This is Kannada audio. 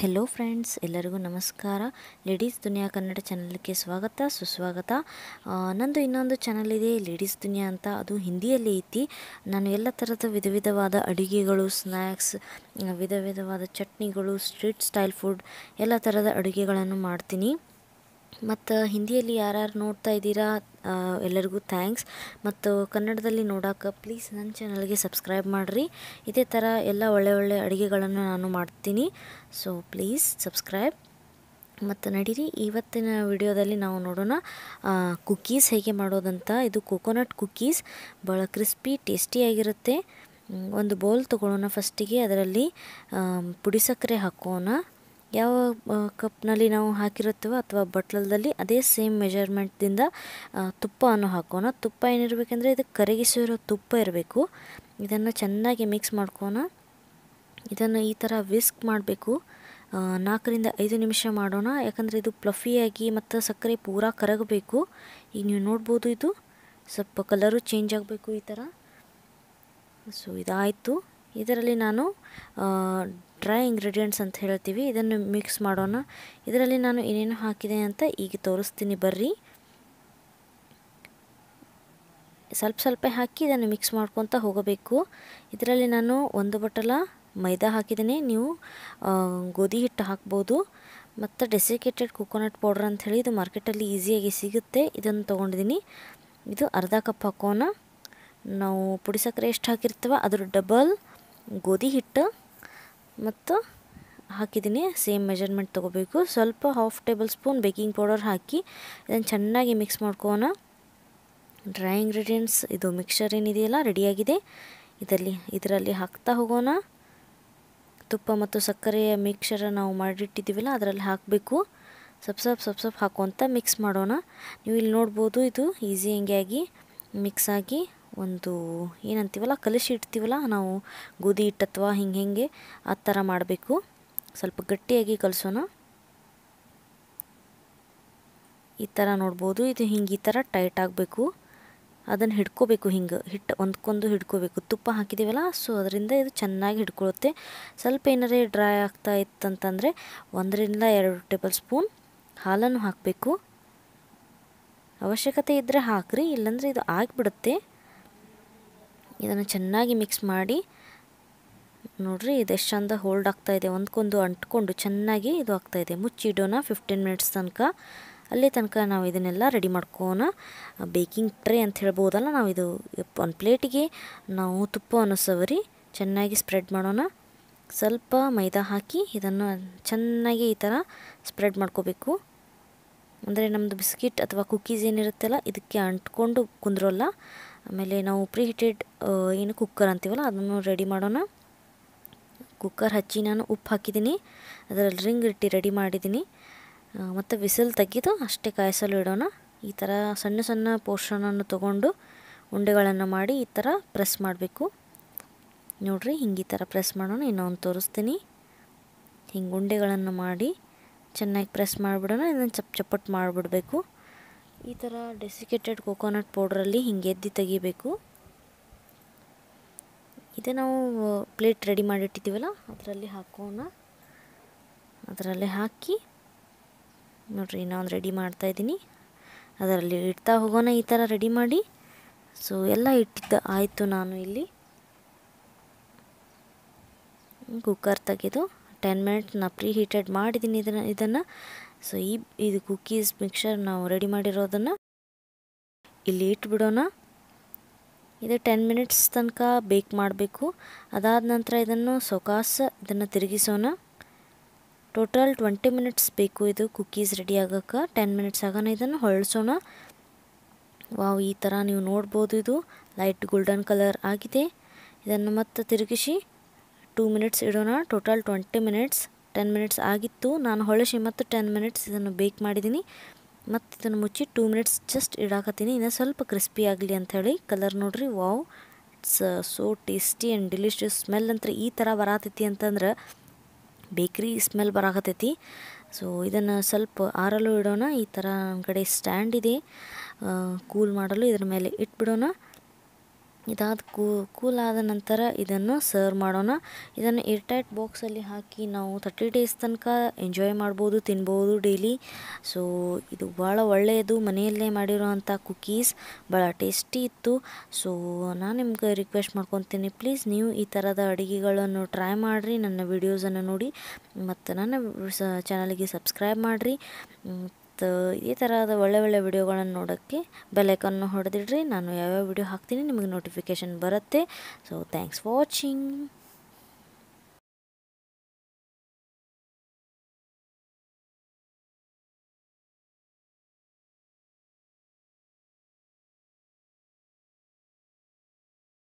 ಹೆಲೋ ಫ್ರೆಂಡ್ಸ್ ಎಲ್ಲರಿಗೂ ನಮಸ್ಕಾರ ಲೇಡೀಸ್ ದುನಿಯಾ ಕನ್ನಡ ಚಾನಲ್ಗೆ ಸ್ವಾಗತ ಸುಸ್ವಾಗತ ನಂದು ಇನ್ನೊಂದು ಚಾನಲ್ ಇದೆ ಲೇಡೀಸ್ ದುನಿಯಾ ಅಂತ ಅದು ಹಿಂದಿಯಲ್ಲಿ ಐತಿ ನಾನು ಎಲ್ಲ ಥರದ ವಿಧ ವಿಧವಾದ ಅಡುಗೆಗಳು ಸ್ನ್ಯಾಕ್ಸ್ ವಿಧ ವಿಧವಾದ ಚಟ್ನಿಗಳು ಸ್ಟ್ರೀಟ್ ಸ್ಟೈಲ್ ಫುಡ್ ಎಲ್ಲ ಥರದ ಅಡುಗೆಗಳನ್ನು ಮಾಡ್ತೀನಿ ಮತ್ತು ಹಿಂದಿಯಲ್ಲಿ ಯಾರ್ಯಾರು ನೋಡ್ತಾ ಇದ್ದೀರಾ ಎಲ್ಲರಿಗೂ ಥ್ಯಾಂಕ್ಸ್ ಮತ್ತು ಕನ್ನಡದಲ್ಲಿ ನೋಡೋಕೆ ಪ್ಲೀಸ್ ನನ್ನ ಚಾನಲ್ಗೆ ಸಬ್ಸ್ಕ್ರೈಬ್ ಮಾಡಿರಿ ಇದೇ ಥರ ಎಲ್ಲ ಒಳ್ಳೆ ಒಳ್ಳೆ ಅಡುಗೆಗಳನ್ನು ನಾನು ಮಾಡ್ತೀನಿ ಸೊ ಪ್ಲೀಸ್ ಸಬ್ಸ್ಕ್ರೈಬ್ ಮತ್ತು ನಡೀರಿ ಇವತ್ತಿನ ವಿಡಿಯೋದಲ್ಲಿ ನಾವು ನೋಡೋಣ ಕುಕ್ಕೀಸ್ ಹೇಗೆ ಮಾಡೋದಂತ ಇದು ಕೊಕೊನಟ್ ಕುಕ್ಕೀಸ್ ಭಾಳ ಕ್ರಿಸ್ಪಿ ಟೇಸ್ಟಿಯಾಗಿರುತ್ತೆ ಒಂದು ಬೌಲ್ ತೊಗೊಳ್ಳೋಣ ಫಸ್ಟಿಗೆ ಅದರಲ್ಲಿ ಪುಡಿ ಸಕ್ಕರೆ ಹಾಕೋಣ ಯಾವ ಕಪ್ನಲ್ಲಿ ನಾವು ಹಾಕಿರುತ್ತೇವೋ ಅಥವಾ ಬಟ್ಲದಲ್ಲಿ ಅದೇ ಸೇಮ್ ಮೆಜರ್ಮೆಂಟ್ದಿಂದ ತುಪ್ಪವನ್ನು ಹಾಕೋಣ ತುಪ್ಪ ಏನಿರಬೇಕಂದ್ರೆ ಇದು ಕರಗಿಸಿರೋ ತುಪ್ಪ ಇರಬೇಕು ಇದನ್ನು ಚೆನ್ನಾಗಿ ಮಿಕ್ಸ್ ಮಾಡ್ಕೋಣ ಇದನ್ನು ಈ ಥರ ವಿಸ್ಕ್ ಮಾಡಬೇಕು ನಾಲ್ಕರಿಂದ ಐದು ನಿಮಿಷ ಮಾಡೋಣ ಯಾಕಂದರೆ ಇದು ಪ್ಲಫಿಯಾಗಿ ಮತ್ತು ಸಕ್ಕರೆ ಪೂರ ಕರಗಬೇಕು ಈಗ ನೀವು ನೋಡ್ಬೋದು ಇದು ಸ್ವಲ್ಪ ಕಲರು ಚೇಂಜ್ ಆಗಬೇಕು ಈ ಥರ ಸೊ ಇದಾಯಿತು ಇದರಲ್ಲಿ ನಾನು ಡ್ರೈ ಇಂಗ್ರೀಡಿಯೆಂಟ್ಸ್ ಅಂತ ಹೇಳ್ತೀವಿ ಇದನ್ನು ಮಿಕ್ಸ್ ಮಾಡೋಣ ಇದರಲ್ಲಿ ನಾನು ಏನೇನು ಹಾಕಿದೆ ಅಂತ ಈಗ ತೋರಿಸ್ತೀನಿ ಬರ್ರಿ ಸ್ವಲ್ಪ ಸ್ವಲ್ಪ ಹಾಕಿ ಇದನ್ನು ಮಿಕ್ಸ್ ಮಾಡ್ಕೊತ ಹೋಗಬೇಕು ಇದರಲ್ಲಿ ನಾನು ಒಂದು ಬಟಲ ಮೈದಾ ಹಾಕಿದ್ದೀನಿ ನೀವು ಗೋಧಿ ಹಿಟ್ಟು ಹಾಕ್ಬೋದು ಮತ್ತು ಡೆಸಿಕೇಟೆಡ್ ಕೊಕೊನಟ್ ಪೌಡ್ರ್ ಅಂಥೇಳಿ ಇದು ಮಾರ್ಕೆಟಲ್ಲಿ ಈಸಿಯಾಗಿ ಸಿಗುತ್ತೆ ಇದನ್ನು ತೊಗೊಂಡಿದ್ದೀನಿ ಇದು ಅರ್ಧ ಕಪ್ ಹಾಕೋಣ ನಾವು ಪುಡಿ ಸಕ್ಕರೆ ಎಷ್ಟು ಹಾಕಿರ್ತೀವ ಅದ್ರ ಡಬಲ್ ಗೋಧಿ ಹಿಟ್ಟು ಮತ್ತು ಹಾಕಿದ್ದೀನಿ ಸೇಮ್ ಮೆಜರ್ಮೆಂಟ್ ತೊಗೋಬೇಕು ಸ್ವಲ್ಪ half table spoon baking powder ಹಾಕಿ ಇದನ್ನು ಚೆನ್ನಾಗಿ ಮಿಕ್ಸ್ ಮಾಡ್ಕೋಣ ಡ್ರೈ ಇಂಗ್ರೀಡಿಯೆಂಟ್ಸ್ ಇದು ಮಿಕ್ಸರ್ ಏನಿದೆಯಲ್ಲ ರೆಡಿಯಾಗಿದೆ ಇದರಲ್ಲಿ ಇದರಲ್ಲಿ ಹಾಕ್ತಾ ಹೋಗೋಣ ತುಪ್ಪ ಮತ್ತು ಸಕ್ಕರೆಯ ಮಿಕ್ಸರ ನಾವು ಮಾಡಿಟ್ಟಿದ್ದೀವಲ್ಲ ಅದರಲ್ಲಿ ಹಾಕಬೇಕು ಸಪ್ ಸಪ್ ಸಪ್ ಸಪ್ ಹಾಕೋಂತ ಮಿಕ್ಸ್ ಮಾಡೋಣ ನೀವು ಇಲ್ಲಿ ನೋಡ್ಬೋದು ಇದು ಈಸಿ ಹಂಗೆ ಆಗಿ ಮಿಕ್ಸ್ ಆಗಿ ಒಂದು ಏನಂತೀವಲ್ಲ ಕಲಿಸಿ ಇಡ್ತೀವಲ್ಲ ನಾವು ಗೋಧಿ ಹಿಟ್ಟು ಅಥವಾ ಹಿಂಗೆ ಹೇಗೆ ಆ ಥರ ಮಾಡಬೇಕು ಸ್ವಲ್ಪ ಗಟ್ಟಿಯಾಗಿ ಕಲಿಸೋಣ ಈ ಥರ ನೋಡ್ಬೋದು ಇದು ಹಿಂಗೆ ಈ ಥರ ಟೈಟ್ ಆಗಬೇಕು ಅದನ್ನು ಹಿಡ್ಕೋಬೇಕು ಹಿಂಗೆ ಹಿಟ್ಟು ಒಂದ್ಕೊಂದು ಹಿಡ್ಕೋಬೇಕು ತುಪ್ಪ ಹಾಕಿದ್ದೀವಲ್ಲ ಸೊ ಅದರಿಂದ ಇದು ಚೆನ್ನಾಗಿ ಹಿಡ್ಕೊಳುತ್ತೆ ಸ್ವಲ್ಪ ಏನಾರೇ ಡ್ರೈ ಆಗ್ತಾ ಇತ್ತಂತಂದರೆ ಒಂದರಿಂದ ಎರಡು ಟೇಬಲ್ ಸ್ಪೂನ್ ಹಾಲನ್ನು ಹಾಕಬೇಕು ಅವಶ್ಯಕತೆ ಇದ್ದರೆ ಹಾಕ್ರಿ ಇಲ್ಲಾಂದರೆ ಇದು ಆಗಿಬಿಡುತ್ತೆ ಇದನ್ನು ಚೆನ್ನಾಗಿ ಮಿಕ್ಸ್ ಮಾಡಿ ನೋಡ್ರಿ ಎಷ್ಟು ಚಂದ ಹೋಲ್ಡ್ ಆಗ್ತಾಯಿದೆ ಒಂದ್ಕೊಂದು ಅಂಟ್ಕೊಂಡು ಚೆನ್ನಾಗಿ ಇದು ಆಗ್ತಾಯಿದೆ ಮುಚ್ಚಿಡೋಣ ಫಿಫ್ಟೀನ್ ಮಿನಿಟ್ಸ್ ತನಕ ಅಲ್ಲಿ ತನಕ ನಾವು ಇದನ್ನೆಲ್ಲ ರೆಡಿ ಮಾಡ್ಕೋಣ ಬೇಕಿಂಗ್ ಟ್ರೇ ಅಂತ ಹೇಳ್ಬೋದಲ್ಲ ನಾವು ಇದು ಒಂದು ಪ್ಲೇಟಿಗೆ ನಾವು ತುಪ್ಪವನ್ನು ಸವರಿ ಚೆನ್ನಾಗಿ ಸ್ಪ್ರೆಡ್ ಮಾಡೋಣ ಸ್ವಲ್ಪ ಮೈದಾ ಹಾಕಿ ಇದನ್ನು ಚೆನ್ನಾಗಿ ಈ ಥರ ಸ್ಪ್ರೆಡ್ ಮಾಡ್ಕೋಬೇಕು ಅಂದರೆ ನಮ್ಮದು ಬಿಸ್ಕಿಟ್ ಅಥವಾ ಕುಕ್ಕೀಸ್ ಏನಿರುತ್ತಲ್ಲ ಇದಕ್ಕೆ ಅಂಟ್ಕೊಂಡು ಕುಂದ್ರೋಲ್ಲ ಆಮೇಲೆ ನಾವು ಪ್ರೀ ಹೀಟೆಡ್ ಏನು ಕುಕ್ಕರ್ ಅಂತೀವಲ್ಲ ಅದನ್ನು ರೆಡಿ ಮಾಡೋಣ ಕುಕ್ಕರ್ ಹಚ್ಚಿ ನಾನು ಉಪ್ಪು ಹಾಕಿದ್ದೀನಿ ಅದರಲ್ಲಿ ರಿಂಗ್ ಇಟ್ಟು ರೆಡಿ ಮಾಡಿದ್ದೀನಿ ಮತ್ತು ವಿಸಿಲ್ ತೆಗೆದು ಅಷ್ಟೇ ಕಾಯಿಸಲು ಇಡೋಣ ಈ ಥರ ಸಣ್ಣ ಸಣ್ಣ ಪೋರ್ಷನನ್ನು ತಗೊಂಡು ಉಂಡೆಗಳನ್ನು ಮಾಡಿ ಈ ಥರ ಪ್ರೆಸ್ ಮಾಡಬೇಕು ನೋಡಿರಿ ಹಿಂಗೆ ಈ ಥರ ಪ್ರೆಸ್ ಮಾಡೋಣ ಇನ್ನೊಂದು ತೋರಿಸ್ತೀನಿ ಹಿಂಗೆ ಉಂಡೆಗಳನ್ನು ಮಾಡಿ ಚೆನ್ನಾಗಿ ಪ್ರೆಸ್ ಮಾಡಿಬಿಡೋಣ ಇದನ್ನು ಚಪ್ ಚಪ್ಪಟ್ಟು ಮಾಡಿಬಿಡಬೇಕು ಈ ಥರ ಡೆಸಿಕೇಟೆಡ್ ಕೊಕೊನಟ್ ಪೌಡ್ರಲ್ಲಿ ಹಿಂಗೆ ಎದ್ದು ತೆಗಿಬೇಕು ಇದೇ ನಾವು ಪ್ಲೇಟ್ ರೆಡಿ ಮಾಡಿಟ್ಟಿದ್ದೀವಲ್ಲ ಅದರಲ್ಲಿ ಹಾಕೋಣ ಅದರಲ್ಲಿ ಹಾಕಿ ನೋಡಿರಿ ನಾನು ರೆಡಿ ಮಾಡ್ತಾಯಿದ್ದೀನಿ ಅದರಲ್ಲಿ ಇಡ್ತಾ ಹೋಗೋಣ ಈ ಥರ ರೆಡಿ ಮಾಡಿ ಸೊ ಎಲ್ಲ ಇಟ್ಟಿದ್ದ ಆಯಿತು ನಾನು ಇಲ್ಲಿ ಕುಕ್ಕರ್ ತೆಗೆದು ಟೆನ್ ಮಿನಿಟ್ಸ್ ನಾನು ಪ್ರೀ ಹೀಟೆಡ್ ಮಾಡಿದ್ದೀನಿ ಇದನ್ನು ಇದನ್ನು ಸೊ ಈ ಇದು ಕುಕ್ಕೀಸ್ ಮಿಕ್ಸರ್ ನಾವು ರೆಡಿ ಮಾಡಿರೋದನ್ನು ಇಲ್ಲಿ ಇಟ್ಬಿಡೋಣ ಇದು ಟೆನ್ ಮಿನಿಟ್ಸ್ ತನಕ ಬೇಕ್ ಮಾಡಬೇಕು ಅದಾದ ನಂತರ ಇದನ್ನು ಸೊಕಾಸ ಇದನ್ನು ತಿರುಗಿಸೋಣ ಟೋಟಲ್ ಟ್ವೆಂಟಿ ಮಿನಿಟ್ಸ್ ಬೇಕು ಇದು ಕುಕ್ಕೀಸ್ ರೆಡಿ ಆಗೋಕ್ಕೆ ಟೆನ್ ಮಿನಿಟ್ಸ್ ಆಗೋಣ ಇದನ್ನು ಹೊಳಸೋಣ ವಾವ್ ಈ ಥರ ನೀವು ನೋಡ್ಬೋದು ಇದು ಲೈಟ್ ಗೋಲ್ಡನ್ ಕಲರ್ ಆಗಿದೆ ಇದನ್ನು ಮತ್ತೆ ತಿರುಗಿಸಿ ಟೂ ಮಿನಿಟ್ಸ್ ಇಡೋಣ total twenty minutes ten minutes ಆಗಿತ್ತು ನಾನು ಹೊಳಶಿ ಮತ್ತು ಟೆನ್ ಮಿನಿಟ್ಸ್ ಇದನ್ನು ಬೇಕ್ ಮಾಡಿದ್ದೀನಿ ಮತ್ತು ಇದನ್ನು ಮುಚ್ಚಿ ಟೂ ಮಿನಿಟ್ಸ್ ಜಸ್ಟ್ ಇಡಾಕತ್ತೀನಿ ಇನ್ನು ಸ್ವಲ್ಪ ಕ್ರಿಸ್ಪಿ ಆಗಲಿ ಅಂಥೇಳಿ ಕಲರ್ ನೋಡ್ರಿ wow it's so tasty and delicious smell ಅಂತ ಈ ಥರ ಬರಾತೈತಿ ಅಂತಂದ್ರೆ ಬೇಕ್ರಿ ಸ್ಮೆಲ್ ಬರಾಕತ್ತೈತಿ ಸೊ ಇದನ್ನು ಸ್ವಲ್ಪ ಆರಲು ಇಡೋಣ ಈ ಥರ ನಮ್ಮ ಕಡೆ ಸ್ಟ್ಯಾಂಡ್ ಇದೆ ಕೂಲ್ uh, ಮಾಡಲು ಇದರ ಮೇಲೆ ಇಟ್ಬಿಡೋಣ ಇದಾದ ಕೂ ಆದ ನಂತರ ಇದನ್ನು ಸರ್ವ್ ಮಾಡೋಣ ಇದನ್ನು ಏರ್ಟೈಟ್ ಬಾಕ್ಸಲ್ಲಿ ಹಾಕಿ ನಾವು ತರ್ಟಿ ಡೇಸ್ ತನಕ ಎಂಜಾಯ್ ಮಾಡ್ಬೋದು ತಿನ್ಬೋದು ಡೈಲಿ ಸೊ ಇದು ಭಾಳ ಒಳ್ಳೆಯದು ಮನೆಯಲ್ಲೇ ಮಾಡಿರುವಂಥ ಕುಕೀಸ್ ಭಾಳ ಟೇಸ್ಟಿ ಇತ್ತು ಸೊ ನಾನು ನಿಮ್ಗೆ ರಿಕ್ವೆಸ್ಟ್ ಮಾಡ್ಕೊತೀನಿ ಪ್ಲೀಸ್ ನೀವು ಈ ಥರದ ಅಡುಗೆಗಳನ್ನು ಟ್ರೈ ಮಾಡಿರಿ ನನ್ನ ವಿಡಿಯೋಸನ್ನು ನೋಡಿ ಮತ್ತು ನನ್ನ ಚಾನಲ್ಗೆ ಸಬ್ಸ್ಕ್ರೈಬ್ ಮಾಡಿರಿ ಮತ್ತು ಈ ಥರದ ಒಳ್ಳೆ ಒಳ್ಳೆ ವಿಡಿಯೋಗಳನ್ನು ನೋಡೋಕ್ಕೆ ಬೆಲೈಕನ್ನು ಹೊಡೆದಿಡ್ರಿ ನಾನು ಯಾವ್ಯಾವ ವಿಡಿಯೋ ಹಾಕ್ತೀನಿ ನಿಮಗೆ ನೋಟಿಫಿಕೇಶನ್ ಬರುತ್ತೆ ಸೊ ಥ್ಯಾಂಕ್ಸ್ ಫಾರ್ ವಾಚಿಂಗ್